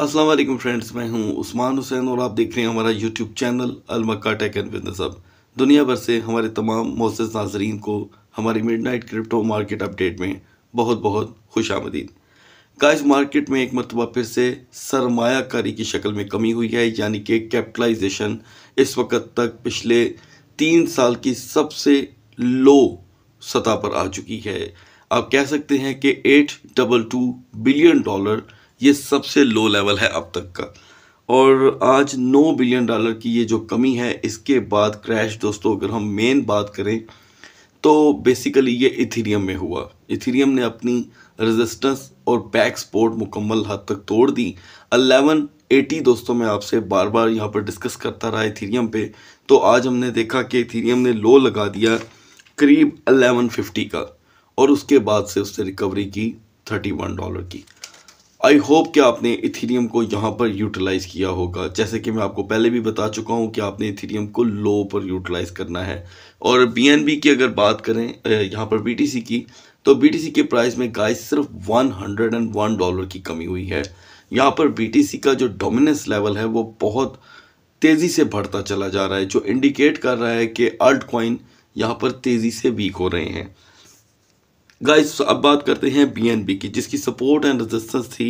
अस्सलाम वालेकुम फ्रेंड्स मैं हूं उस्मान हुसैन और आप देख रहे हैं हमारा YouTube channel Almakka tech and business अब दुनिया भर से हमारे तमाम मोसस नाजरीन को हमारी मिडनाइट क्रिप्टो मार्केट अपडेट में बहुत बहुत खुश आमदीद काश मार्केट में एक मरतबा फिर से सरमाकारी की शक्ल में कमी हुई है यानी कि कैपिटलाइजेशन इस वक्त तक पिछले तीन साल की सबसे लो सतह पर आ चुकी है आप कह सकते हैं कि eight double two billion dollar ये सबसे लो लेवल है अब तक का और आज 9 बिलियन डॉलर की ये जो कमी है इसके बाद क्रैश दोस्तों अगर हम मेन बात करें तो बेसिकली ये इथीरियम में हुआ इथेरियम ने अपनी रेजिस्टेंस और बैक सपोर्ट मुकम्मल हद तक तोड़ दी 1180 दोस्तों मैं आपसे बार बार यहाँ पर डिस्कस करता रहा इथीरियम पे तो आज हमने देखा कि इथेरियम ने लो लगा दिया करीब 1150 का और उसके बाद से उससे रिकवरी की 31 डॉलर की आई होप कि आपने इथीरियम को यहाँ पर यूटिलाइज़ किया होगा जैसे कि मैं आपको पहले भी बता चुका हूँ कि आपने इथीरियम को लो पर यूटिलाइज़ करना है और बी की अगर बात करें यहाँ पर बी की तो बी के प्राइस में गाय सिर्फ 101 डॉलर की कमी हुई है यहाँ पर बी का जो डोमिनेंस लेवल है वो बहुत तेज़ी से बढ़ता चला जा रहा है जो इंडिकेट कर रहा है कि अल्ट कॉइन यहाँ पर तेज़ी से वीक हो रहे हैं गाइस अब बात करते हैं बीएनबी की जिसकी सपोर्ट एंड रेजिस्टेंस थी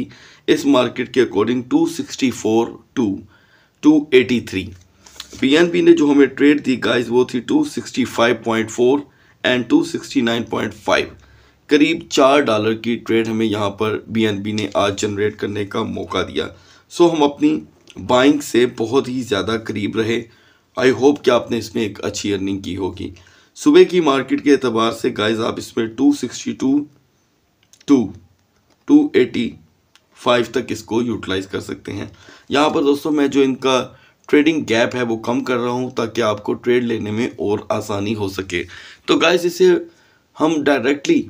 इस मार्केट के अकॉर्डिंग 264 टू 283 बीएनबी ने जो हमें ट्रेड दी गाइस वो थी 265.4 एंड 269.5 करीब चार डॉलर की ट्रेड हमें यहाँ पर बीएनबी ने आज जनरेट करने का मौका दिया सो हम अपनी बाइंग से बहुत ही ज़्यादा करीब रहे आई होप कि आपने इसमें एक अच्छी अर्निंग की होगी सुबह की मार्केट के अतबार से गाइस आप इसमें two sixty to two two eighty five तक इसको यूटिलाइज कर सकते हैं यहाँ पर दोस्तों मैं जो इनका ट्रेडिंग गैप है वो कम कर रहा हूँ ताकि आपको ट्रेड लेने में और आसानी हो सके तो गाइस इसे हम डायरेक्टली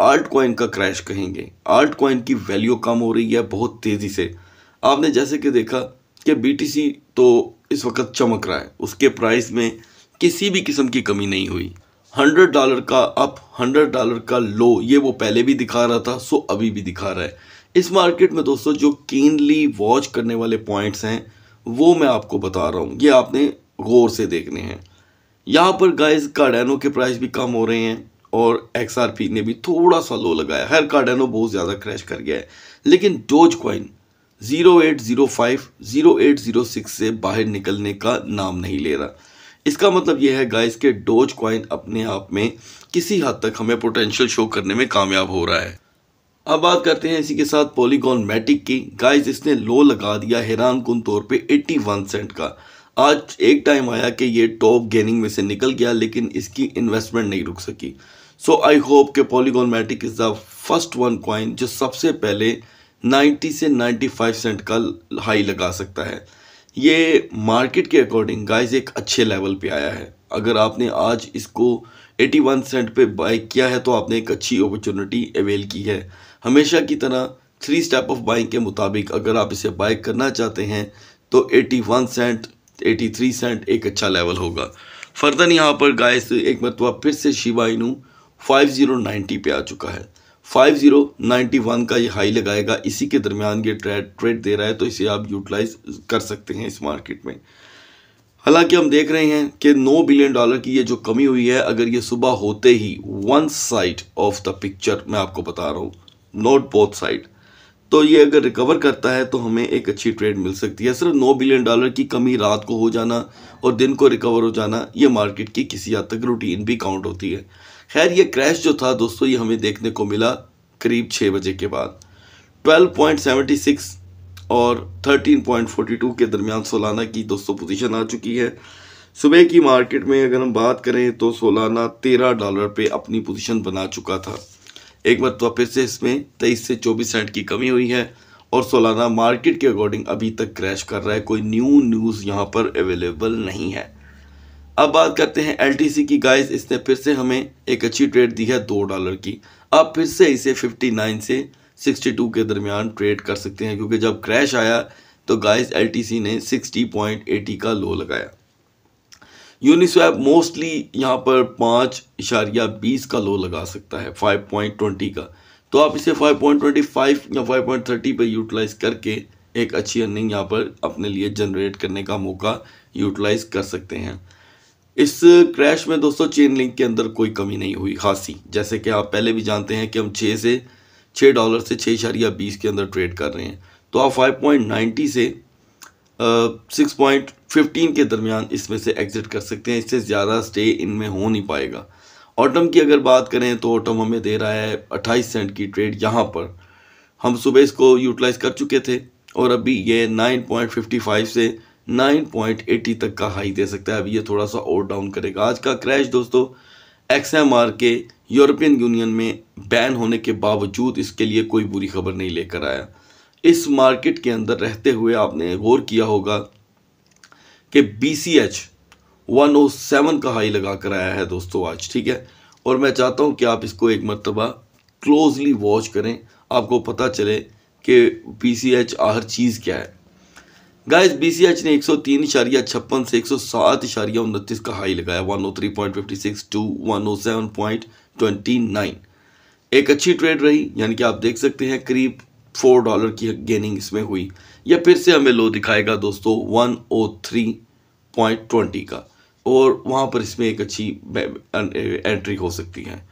आर्ट कॉइन का क्रैश कहेंगे आर्ट कॉइन की वैल्यू कम हो रही है बहुत तेज़ी से आपने जैसे कि देखा कि बी तो इस वक्त चमक रहा है उसके प्राइस में किसी भी किस्म की कमी नहीं हुई हंड्रेड डॉलर का अप हंड्रेड डॉलर का लो ये वो पहले भी दिखा रहा था सो अभी भी दिखा रहा है इस मार्केट में दोस्तों जो कीनली वॉच करने वाले पॉइंट्स हैं वो मैं आपको बता रहा हूँ ये आपने गौर से देखने हैं यहाँ पर गाइस कार्डेनो के प्राइस भी कम हो रहे हैं और एक्स ने भी थोड़ा सा लो लगाया हर कार्डेनो बहुत ज़्यादा क्रैश कर गया है लेकिन Dogecoin zero eight zero five zero eight zero six से बाहर निकलने का नाम नहीं ले रहा इसका मतलब यह है गाइस के डोज क्वाइन अपने आप में किसी हद तक हमें पोटेंशियल शो करने में कामयाब हो रहा है अब बात करते हैं इसी के साथ पॉलीगॉन मैटिक की गाइस इसने लो लगा दिया हैरान कन तौर पे 81 सेंट का आज एक टाइम आया कि ये टॉप गेनिंग में से निकल गया लेकिन इसकी इन्वेस्टमेंट नहीं रुक सकी सो आई होप कि Polygon Matic is the first one coin जो सबसे पहले 90 से 95 सेंट का हाई लगा सकता है ये मार्केट के अकॉर्डिंग गाइस एक अच्छे लेवल पे आया है अगर आपने आज इसको 81 सेंट पे बाय किया है तो आपने एक अच्छी अपॉर्चुनिटी अवेल की है हमेशा की तरह थ्री स्टेप ऑफ बाइंग के मुताबिक अगर आप इसे बाय करना चाहते हैं तो 81 सेंट 83 सेंट एक अच्छा लेवल होगा फर्दर यहाँ पर गाइस एक मरतबा फिर से फ़ाइव ज़ीरो 5090 पे आ चुका है फाइव जीरो नाइन्टी वन का ये हाई लगाएगा इसी के दरमियान ये ट्रेड ट्रेड दे रहा है तो इसे आप यूटिलाइज कर सकते हैं इस मार्केट में हालांकि हम देख रहे हैं कि 9 बिलियन डॉलर की ये जो कमी हुई है अगर ये सुबह होते ही one side of the picture मैं आपको बता रहा हूँ नॉट बोथ साइड तो ये अगर रिकवर करता है तो हमें एक अच्छी ट्रेड मिल सकती है सिर्फ 9 बिलियन डॉलर की कमी रात को हो जाना और दिन को रिकवर हो जाना ये मार्केट की किसी हद तक रूटीन भी काउंट होती है खैर ये क्रैश जो था दोस्तों ये हमें देखने को मिला करीब छः बजे के बाद 12.76 और 13.42 के दरमियान सोलाना की दोस्तों पोजीशन आ चुकी है सुबह की मार्केट में अगर हम बात करें तो सोलाना तेरह डॉलर पे अपनी पोजीशन बना चुका था एक मरतबा तो फिर से इसमें तेईस से चौबीस सेंट की कमी हुई है और सोलाना मार्केट के अकॉर्डिंग अभी तक क्रैश कर रहा है कोई न्यू न्यूज़ यहाँ पर अवेलेबल नहीं है अब बात करते हैं एल की गाइस इसने फिर से हमें एक अच्छी ट्रेड दी है दो डॉलर की आप फिर से इसे 59 से 62 के दरमियान ट्रेड कर सकते हैं क्योंकि जब क्रैश आया तो गाइस एल ने 60.80 का लो लगाया यूनिस्वैप मोस्टली यहाँ पर पाँच इशारिया बीस का लो लगा सकता है 5.20 का तो आप इसे 5.25 या 5.30 पर यूटिलाइज करके एक अच्छी अर्निंग यहाँ पर अपने लिए जनरेट करने का मौका यूटिलाइज कर सकते हैं इस क्रैश में दोस्तों चेन लिंक के अंदर कोई कमी नहीं हुई खासी जैसे कि आप पहले भी जानते हैं कि हम छः से छः डॉलर से छः इशारिया बीस के अंदर ट्रेड कर रहे हैं तो आप फाइव पॉइंट नाइन्टी से सिक्स पॉइंट फिफ्टीन के दरमियान इसमें से एग्ज़िट कर सकते हैं इससे ज़्यादा स्टे इनमें हो नहीं पाएगा ऑटम की अगर बात करें तो ऑटम हमें दे रहा है अट्ठाईस सेंट की ट्रेड यहाँ पर हम सुबह इसको यूटिलाइज़ कर चुके थे और अभी ये नाइन पॉइंट फिफ्टी फाइव से 9.80 तक का हाई दे सकता है अब ये थोड़ा सा और डाउन करेगा आज का क्रैश दोस्तों एक्स के यूरोपियन यूनियन में बैन होने के बावजूद इसके लिए कोई बुरी खबर नहीं लेकर आया इस मार्केट के अंदर रहते हुए आपने गौर किया होगा कि B C H one O seven का हाई लगा कर आया है दोस्तों आज ठीक है और मैं चाहता हूँ कि आप इसको एक मरतबा क्लोजली वॉच करें आपको पता चले कि पी सी एच हर चीज़ क्या है गाइस बीसीएच ने एक सौ तीन इशारिया छप्पन से एक सौ सात इशारिया उनतीस का हाई लगाया one O three point fifty six to one O seven point twenty nine एक अच्छी ट्रेड रही यानी कि आप देख सकते हैं करीब फोर डॉलर की गेनिंग इसमें हुई या फिर से हमें लो दिखाएगा दोस्तों one O three point twenty का और वहाँ पर इसमें एक अच्छी एंट्री हो सकती है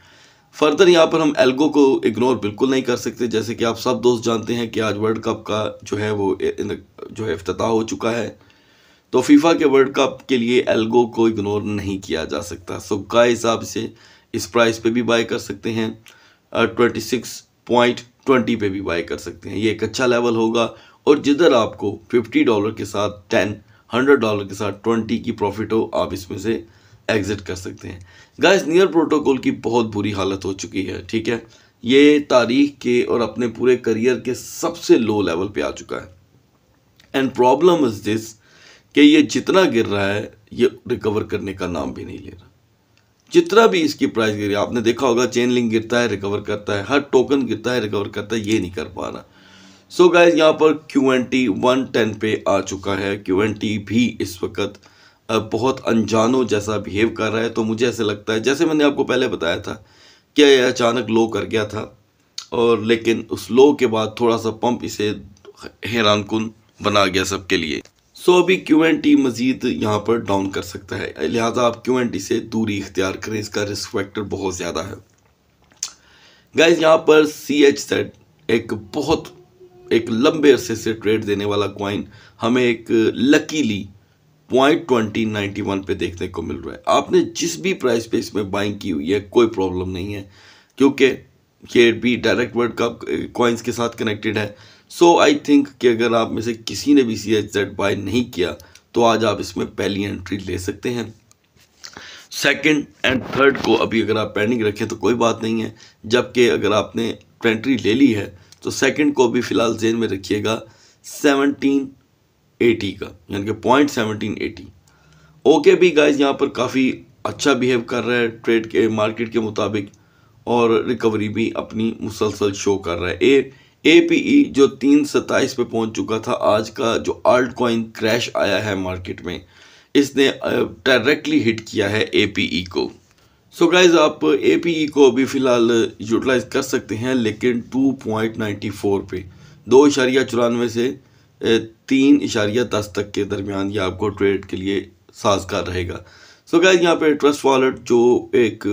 फर्दर यहाँ पर हम एल्गो को इग्नोर बिल्कुल नहीं कर सकते जैसे कि आप सब दोस्त जानते हैं कि आज वर्ल्ड कप का जो है वो जो है अफ्ताह हो चुका है तो फीफा के वर्ल्ड कप के लिए एल्गो को इग्नोर नहीं किया जा सकता सो का हिसाब इसे इस प्राइस पे भी बाय कर सकते हैं ट्वेंटी सिक्स पॉइंट ट्वेंटी पे भी बाय कर सकते हैं ये एक अच्छा लेवल होगा और जिधर आपको फिफ्टी डॉलर के साथ टेन हंड्रेड डॉलर के साथ ट्वेंटी की प्रॉफिट हो आप इसमें से एग्ज़िट कर सकते हैं गाइस नियर प्रोटोकॉल की बहुत बुरी हालत हो चुकी है ठीक है ये तारीख के और अपने पूरे करियर के सबसे लो लेवल पे आ चुका है एंड प्रॉब्लम इज़ दिस कि ये जितना गिर रहा है ये रिकवर करने का नाम भी नहीं ले रहा जितना भी इसकी प्राइस गिरी आपने देखा होगा चेन लिंक गिरता है रिकवर करता है हर टोकन गिरता है रिकवर करता है ये नहीं कर पा रहा सो गाइज यहाँ पर Q N T one ten पे आ चुका है क्यू एन टी भी इस वक्त बहुत अनजानों जैसा बिहेव कर रहा है तो मुझे ऐसे लगता है जैसे मैंने आपको पहले बताया था कि यह अचानक लो कर गया था और लेकिन उस लो के बाद थोड़ा सा पंप इसे हैरान कन बना गया सबके लिए सो अभी क्यू एन टी मज़ीद यहाँ पर डाउन कर सकता है लिहाजा आप क्यू एन टी से दूरी इख्तियार करें इसका रिस्क फैक्टर बहुत ज़्यादा है गाइज यहाँ पर सी एच सेट एक बहुत एक लंबे अरसे से ट्रेड देने वाला क्वाइन हमें एक luckily point twenty ninety one पे देखने को मिल रहा है आपने जिस भी प्राइस पे इसमें बाइंग की हुई है कोई प्रॉब्लम नहीं है क्योंकि ये भी डायरेक्ट वर्ल्ड कप कॉइन्स के साथ कनेक्टेड है सो आई थिंक कि अगर आप में से किसी ने भी सी एच जेड बाय नहीं किया तो आज आप इसमें पहली एंट्री ले सकते हैं सेकंड एंड थर्ड को अभी अगर आप पेंडिंग रखें तो कोई बात नहीं है जबकि अगर आपने एंट्री ले ली है तो सेकंड को अभी फ़िलहाल जेन में रखिएगा सेवनटीन एटी का यानी कि पॉइंट सेवनटीन एटी ओके भी गाइज यहाँ पर काफ़ी अच्छा बिहेव कर रहा है ट्रेड के मार्केट के मुताबिक और रिकवरी भी अपनी मुसलसल शो कर रहा है ए ए पी ई जो तीन सत्ताईस पे पहुंच चुका था आज का जो आल्ट कॉइन क्रैश आया है मार्केट में इसने डायरेक्टली हिट किया है ए पी ई को सो so गाइज आप ए पी ई को अभी फ़िलहाल यूटिलाइज कर सकते हैं लेकिन टू पॉइंट नाइन्टी फोर पे दो इशारिया चौरानवे से तीन इशारिया दस तक के दरमियान ये आपको ट्रेड के लिए साजगार रहेगा सो गैज यहाँ पे ट्रस्ट वॉलेट जो एक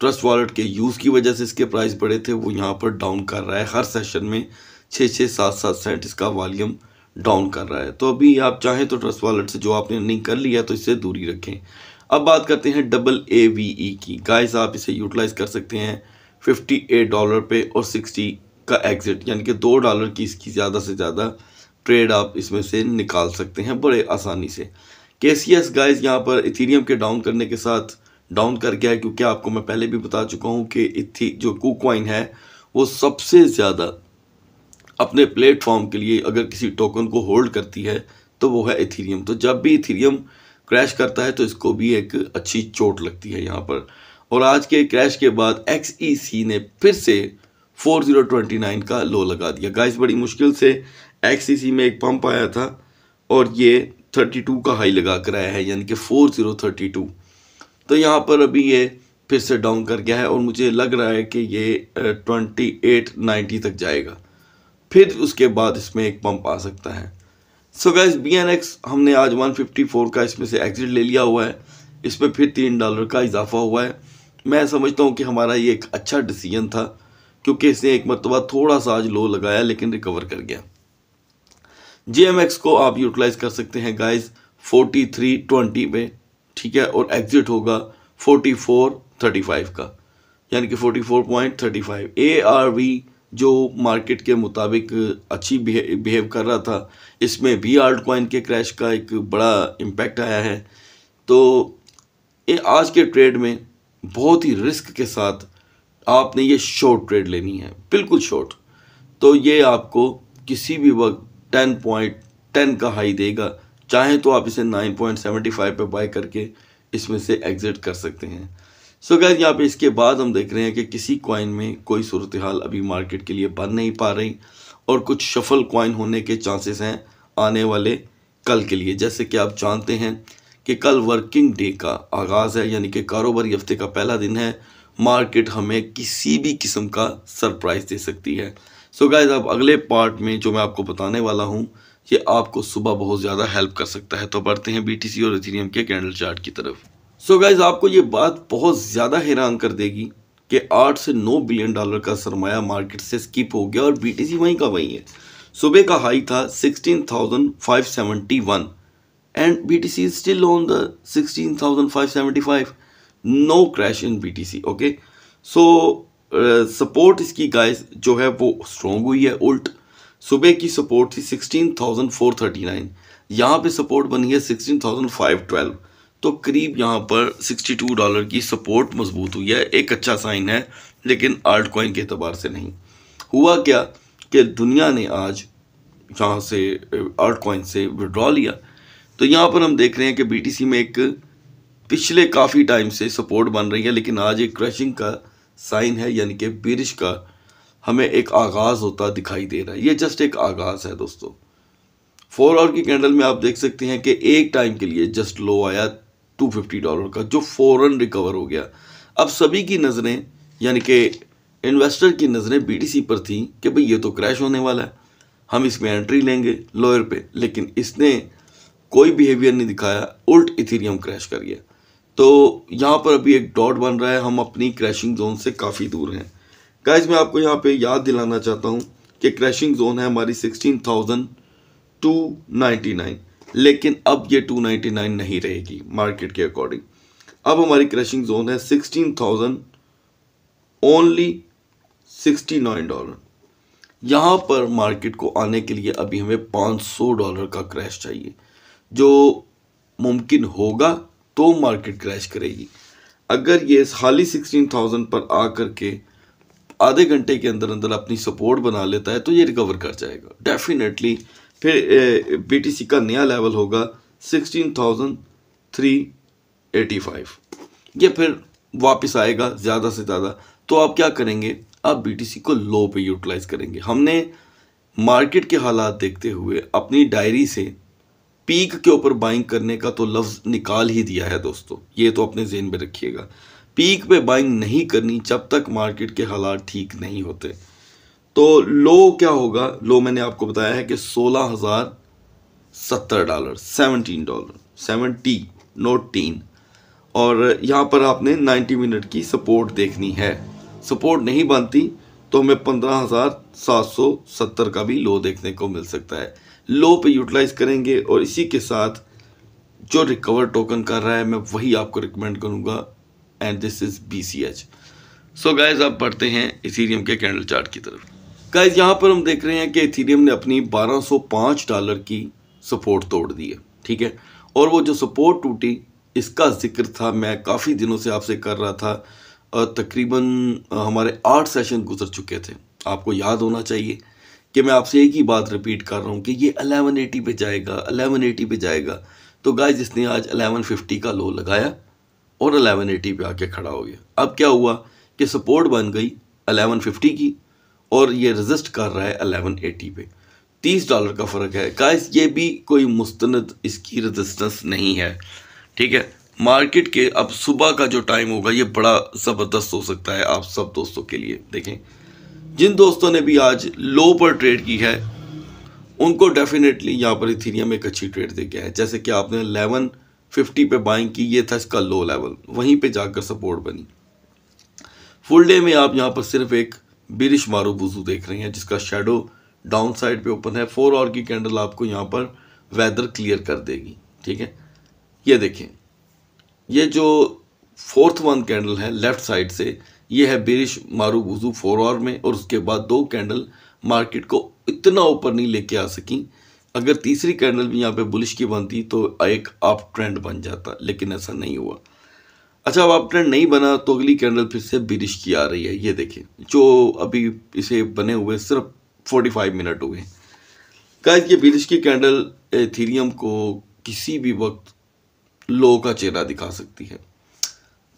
ट्रस्ट वॉलेट के यूज़ की वजह से इसके प्राइस बढ़े थे वो यहाँ पर डाउन कर रहा है हर सेशन में छः छः सात सात सेंट इसका वॉल्यूम डाउन कर रहा है तो अभी आप चाहें तो ट्रस्ट वॉलेट से जो आपने अर्निंग कर लिया तो इससे दूरी रखें अब बात करते हैं डबल ए वी ई की गाइस आप इसे यूटिलाइज कर सकते हैं फिफ्टी एट डॉलर पे और सिक्सटी का एग्ज़िट यानी कि दो डॉलर की इसकी ज़्यादा से ज़्यादा ट्रेड आप इसमें से निकाल सकते हैं बड़े आसानी से के सी एस गाइज यहाँ पर इथीरियम के डाउन करने के साथ डाउन कर गया है क्योंकि आपको मैं पहले भी बता चुका हूँ कि इथी जो कुकवाइन है वो सबसे ज़्यादा अपने प्लेटफॉर्म के लिए अगर किसी टोकन को होल्ड करती है तो वो है इथीरियम तो जब भी इथीरियम क्रैश करता है तो इसको भी एक अच्छी चोट लगती है यहाँ पर और आज के क्रैश के बाद एक्स e ने फिर से 4029 का लो लगा दिया गाइस बड़ी मुश्किल से एक्सीसी में एक पंप आया था और ये 32 का हाई लगा कर आया है यानी कि 4032 तो यहाँ पर अभी ये फिर से डाउन कर गया है और मुझे लग रहा है कि ये 2890 तक जाएगा फिर उसके बाद इसमें एक पंप आ सकता है so guys B N X हमने आज 154 का इसमें से एग्जिट ले लिया हुआ है इस पर फिर तीन डॉलर का इजाफा हुआ है मैं समझता हूँ कि हमारा ये एक अच्छा डिसीजन था क्योंकि इसने एक मरतबा थोड़ा सा आज लो लगाया लेकिन रिकवर कर गया जीएमएक्स को आप यूटिलाइज कर सकते हैं गाइस 4320 में ठीक है और एग्जिट होगा 4435 का यानी कि 44.35 एआरवी जो मार्केट के मुताबिक अच्छी बिहेव कर रहा था इसमें भी आल्ट कॉइन के क्रैश का एक बड़ा इम्पैक्ट आया है तो ये आज के ट्रेड में बहुत ही रिस्क के साथ आपने ये शॉर्ट ट्रेड लेनी है बिल्कुल शॉर्ट तो ये आपको किसी भी वक्त टेन पॉइंट टेन का हाई देगा चाहे तो आप इसे नाइन पॉइंट सेवेंटी फाइव पर बाय करके इसमें से एग्ज़िट कर सकते हैं सो गैर यहाँ पे इसके बाद हम देख रहे हैं कि किसी कॉइन में कोई सूरत हाल अभी मार्केट के लिए बन नहीं पा रही और कुछ शफल कॉइन होने के चांसेस हैं आने वाले कल के लिए जैसे कि आप जानते हैं कि कल वर्किंग डे का आगाज़ है यानी कि कारोबारी हफ्ते का पहला दिन है मार्केट हमें किसी भी किस्म का सरप्राइज़ दे सकती है सो गाइज अब अगले पार्ट में जो मैं आपको बताने वाला हूँ ये आपको सुबह बहुत ज़्यादा हेल्प कर सकता है तो बढ़ते हैं सी और इथेरियम के कैंडल चार्ट की तरफ सो so गाइज आपको ये बात बहुत ज़्यादा हैरान कर देगी कि 8 से 9 बिलियन डॉलर का सरमाया मार्केट से स्किप हो गया और सी वहीं का वहीं है सुबह का हाई था 16,571 and see still on the 16,575 no crash in see okay so support इसकी गाइस जो है वो स्ट्रॉन्ग हुई है उल्ट सुबह की सपोर्ट थी sixteen thousand four thirty nine यहाँ पर सपोर्ट बनी है सिक्सटीन थाउजेंड फाइव ट्वेल्व तो करीब यहाँ पर सिक्सटी टू डॉलर की सपोर्ट मजबूत हुई है एक अच्छा साइन है लेकिन आर्ट कॉइन के अतबार से नहीं हुआ क्या कि दुनिया ने आज यहाँ से आर्ट कॉइन से विड्रॉ लिया तो यहाँ पर हम देख रहे हैं कि सी में एक पिछले काफ़ी टाइम से सपोर्ट बन रही है लेकिन आज एक क्रशिंग का साइन है यानी कि बिरिश का हमें एक आगाज़ होता दिखाई दे रहा है ये जस्ट एक आगाज़ है दोस्तों फोर आवर की कैंडल में आप देख सकते हैं कि एक टाइम के लिए जस्ट लो आया 250 डॉलर का जो फ़ौरन रिकवर हो गया अब सभी की नज़रें यानी कि इन्वेस्टर की नज़रें बीटीसी पर थी कि भाई ये तो क्रैश होने वाला है हम इसमें एंट्री लेंगे लोअर पे लेकिन इसने कोई बिहेवियर नहीं दिखाया उल्ट इथेरियम क्रैश कर गया तो यहाँ पर अभी एक डॉट बन रहा है हम अपनी क्रैशिंग जोन से काफ़ी दूर हैं गाइज मैं आपको यहाँ पे याद दिलाना चाहता हूँ कि क्रैशिंग जोन है हमारी sixteen thousand two ninety nine लेकिन अब ये टू नाइन्टी नाइन नहीं रहेगी मार्केट के अकॉर्डिंग अब हमारी क्रैशिंग जोन है sixteen thousand only sixty nine dollar यहाँ पर मार्केट को आने के लिए अभी हमें पाँच सौ डॉलर का क्रैश चाहिए जो मुमकिन होगा तो मार्केट क्रैश करेगी अगर ये खाली सिक्सटीन थाउजेंड पर आ करके आधे घंटे के अंदर अंदर अपनी सपोर्ट बना लेता है तो ये रिकवर कर जाएगा डेफिनेटली फिर बीटीसी का नया लेवल होगा sixteen thousand three eighty five ये फिर वापस आएगा ज़्यादा से ज़्यादा तो आप क्या करेंगे आप बीटीसी को लो पे यूटिलाइज करेंगे हमने मार्केट के हालात देखते हुए अपनी डायरी से पीक के ऊपर बाइंग करने का तो लफ्ज़ निकाल ही दिया है दोस्तों ये तो अपने जेन में रखिएगा पीक पे बाइंग नहीं करनी जब तक मार्केट के हालात ठीक नहीं होते तो लो क्या होगा लो मैंने आपको बताया है कि सोलह हज़ार सत्तर डॉलर सेवनटीन डॉलर सेवनटी नोट टीन और यहाँ पर आपने नाइन्टी मिनट की सपोर्ट देखनी है सपोर्ट नहीं बनती तो हमें पंद्रह हज़ार सात सौ सत्तर का भी लो देखने को मिल सकता है लो पे यूटिलाइज़ करेंगे और इसी के साथ जो रिकवर टोकन कर रहा है मैं वही आपको रिकमेंड करूँगा and this is B C H so guys आप पढ़ते हैं इथीरियम के कैंडल चार्ट की तरफ गाइज यहाँ पर हम देख रहे हैं कि इथीरियम ने अपनी 1205 डॉलर की सपोर्ट तोड़ दी है ठीक है और वो जो सपोर्ट टूटी इसका जिक्र था मैं काफ़ी दिनों से आपसे कर रहा था तकरीबन हमारे आठ सेशन गुजर चुके थे आपको याद होना चाहिए कि मैं आपसे एक ही बात रिपीट कर रहा हूँ कि ये अलेवन एटी पर जाएगा अलेवन एटी पर जाएगा तो गाय जिसने आज अलेवन फिफ्टी का लो लगाया और अलेवन एटी पर आके खड़ा हो गया अब क्या हुआ कि सपोर्ट बन गई अलेवन फिफ्टी की और ये रजिस्ट कर रहा है अलेवन एटी पे तीस डॉलर का फ़र्क है गाइस ये भी कोई मुस्ंद इसकी रजिस्टेंस नहीं है ठीक है मार्केट के अब सुबह का जो टाइम होगा ये बड़ा ज़बरदस्त हो सकता है आप सब दोस्तों के लिए देखें जिन दोस्तों ने भी आज लो पर ट्रेड की है उनको डेफिनेटली यहाँ पर इथीरियम एक अच्छी ट्रेड दे गया है जैसे कि आपने एलेवन फिफ्टी पे बाइंग की ये था इसका लो लेवल वहीं पे जाकर सपोर्ट बनी फुल डे में आप यहाँ पर सिर्फ एक बिरिश मारू बुजू देख रहे हैं जिसका शेडो डाउन साइड पर ओपन है फोर और की कैंडल आपको यहाँ पर वेदर क्लियर कर देगी ठीक है ये देखें ये जो फोर्थ वन कैंडल है लेफ्ट साइड से ये है बेरिश मारू वजू फोर आवर में और उसके बाद दो कैंडल मार्केट को इतना ऊपर नहीं लेके आ सकी अगर तीसरी कैंडल भी यहाँ पे बुलिश की बनती तो एक आप ट्रेंड बन जाता लेकिन ऐसा नहीं हुआ अच्छा अब आप ट्रेंड नहीं बना तो अगली कैंडल फिर से बिरिश की आ रही है ये देखें जो अभी इसे बने हुए सिर्फ 45 मिनट हुए क्या ये बिरिश की कैंडल एथीरियम को किसी भी वक्त लो का चेहरा दिखा सकती है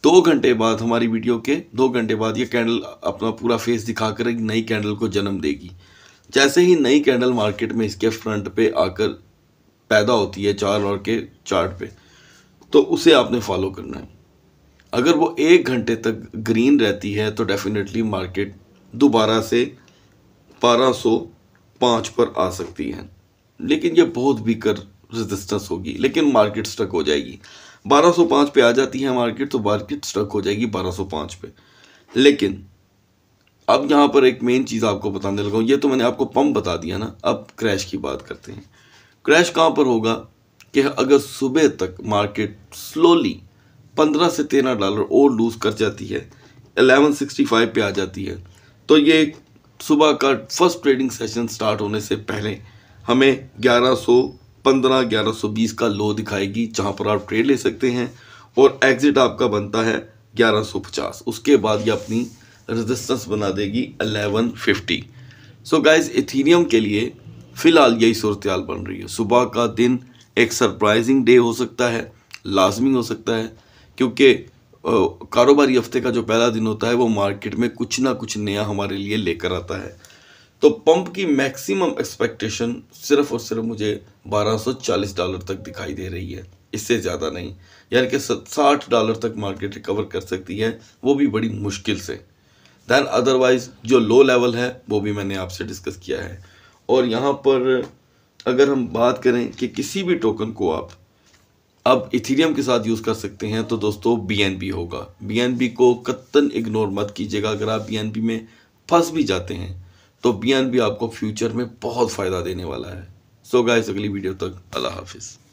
दो घंटे बाद हमारी वीडियो के दो घंटे बाद ये कैंडल अपना पूरा फेस दिखाकर एक नई कैंडल को जन्म देगी जैसे ही नई कैंडल मार्केट में इसके फ्रंट पे आकर पैदा होती है चार और के चार्ट पे तो उसे आपने फॉलो करना है अगर वो एक घंटे तक ग्रीन रहती है तो डेफिनेटली मार्केट दोबारा से बारह पर आ सकती है लेकिन ये बहुत बीकर रेजिस्टेंस होगी लेकिन मार्केट स्टक हो जाएगी 1205 पे आ जाती है मार्केट तो मार्केट स्ट्रक हो जाएगी 1205 पे लेकिन अब यहाँ पर एक मेन चीज़ आपको बताने लगा ये तो मैंने आपको पंप बता दिया ना अब क्रैश की बात करते हैं क्रैश कहाँ पर होगा कि अगर सुबह तक मार्केट स्लोली 15 से 13 डॉलर और लूज़ कर जाती है 1165 पे आ जाती है तो ये सुबह का फर्स्ट ट्रेडिंग सेशन स्टार्ट होने से पहले हमें 1100 पंद्रह ग्यारह सौ बीस का लो दिखाएगी जहाँ पर आप ट्रेड ले सकते हैं और एग्ज़िट आपका बनता है ग्यारह सौ पचास उसके बाद ये अपनी रजिस्टेंस बना देगी eleven fifty so guys Ethereum के लिए फ़िलहाल यही सूरत बन रही है सुबह का दिन एक सरप्राइजिंग डे हो सकता है लाजमी हो सकता है क्योंकि कारोबारी हफ्ते का जो पहला दिन होता है वो मार्केट में कुछ ना कुछ नया हमारे लिए लेकर आता है तो पंप की मैक्सिमम एक्सपेक्टेशन सिर्फ और सिर्फ मुझे 1240 डॉलर तक दिखाई दे रही है इससे ज़्यादा नहीं यानी कि साठ डॉलर तक मार्केट रिकवर कर सकती है वो भी बड़ी मुश्किल से दैन अदरवाइज़ जो लो लेवल है वो भी मैंने आपसे डिस्कस किया है और यहाँ पर अगर हम बात करें कि किसी भी टोकन को आप अब इथीरियम के साथ यूज़ कर सकते हैं तो दोस्तों बी होगा बी को कत्तन इग्नोर मत कीजिएगा अगर आप बी में फंस भी जाते हैं तो बी भी आपको फ्यूचर में बहुत फ़ायदा देने वाला है सो so गाइस अगली वीडियो तक अल्लाह हाफिज़